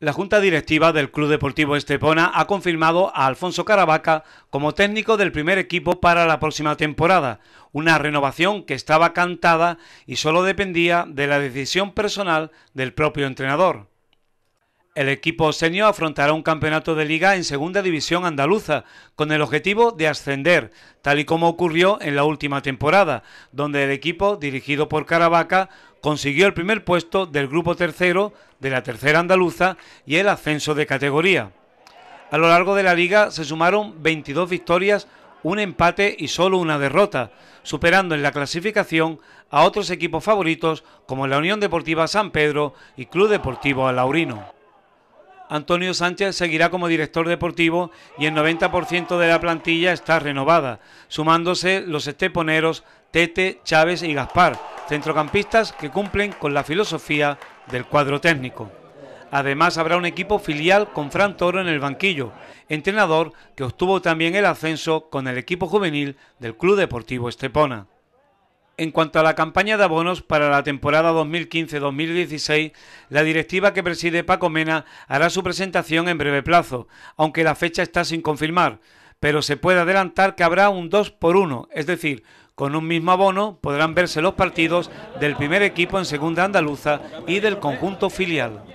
La Junta Directiva del Club Deportivo Estepona ha confirmado a Alfonso Caravaca como técnico del primer equipo para la próxima temporada, una renovación que estaba cantada y solo dependía de la decisión personal del propio entrenador. El equipo senior afrontará un campeonato de liga en segunda división andaluza, con el objetivo de ascender, tal y como ocurrió en la última temporada, donde el equipo, dirigido por Caravaca, consiguió el primer puesto del grupo tercero de la tercera andaluza y el ascenso de categoría. A lo largo de la liga se sumaron 22 victorias, un empate y solo una derrota, superando en la clasificación a otros equipos favoritos como la Unión Deportiva San Pedro y Club Deportivo Alaurino. Antonio Sánchez seguirá como director deportivo y el 90% de la plantilla está renovada, sumándose los esteponeros Tete, Chávez y Gaspar, centrocampistas que cumplen con la filosofía del cuadro técnico. Además habrá un equipo filial con Fran Toro en el banquillo, entrenador que obtuvo también el ascenso con el equipo juvenil del Club Deportivo Estepona. En cuanto a la campaña de abonos para la temporada 2015-2016, la directiva que preside Paco Mena hará su presentación en breve plazo, aunque la fecha está sin confirmar, pero se puede adelantar que habrá un 2 por 1, es decir, con un mismo abono podrán verse los partidos del primer equipo en Segunda Andaluza y del conjunto filial.